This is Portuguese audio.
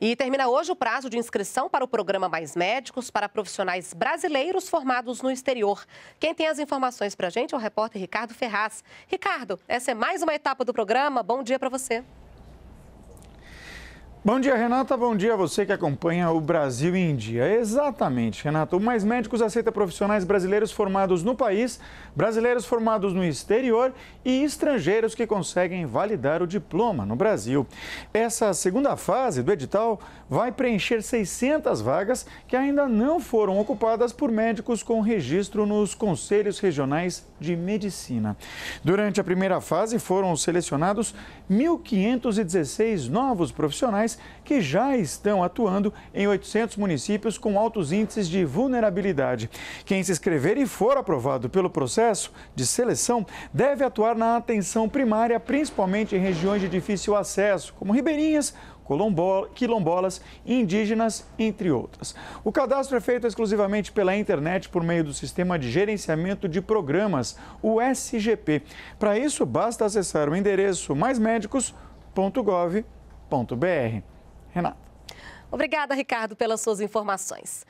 E termina hoje o prazo de inscrição para o programa Mais Médicos para profissionais brasileiros formados no exterior. Quem tem as informações para a gente é o repórter Ricardo Ferraz. Ricardo, essa é mais uma etapa do programa. Bom dia para você. Bom dia, Renata. Bom dia a você que acompanha o Brasil em Dia. Exatamente, Renata. O Mais Médicos aceita profissionais brasileiros formados no país, brasileiros formados no exterior e estrangeiros que conseguem validar o diploma no Brasil. Essa segunda fase do edital vai preencher 600 vagas que ainda não foram ocupadas por médicos com registro nos conselhos regionais de medicina. Durante a primeira fase foram selecionados 1.516 novos profissionais que já estão atuando em 800 municípios com altos índices de vulnerabilidade. Quem se inscrever e for aprovado pelo processo de seleção deve atuar na atenção primária, principalmente em regiões de difícil acesso, como ribeirinhas, quilombolas, indígenas, entre outras. O cadastro é feito exclusivamente pela internet por meio do Sistema de Gerenciamento de Programas, o SGP. Para isso, basta acessar o endereço maismédicos.gov.br. Renata. Obrigada, Ricardo, pelas suas informações.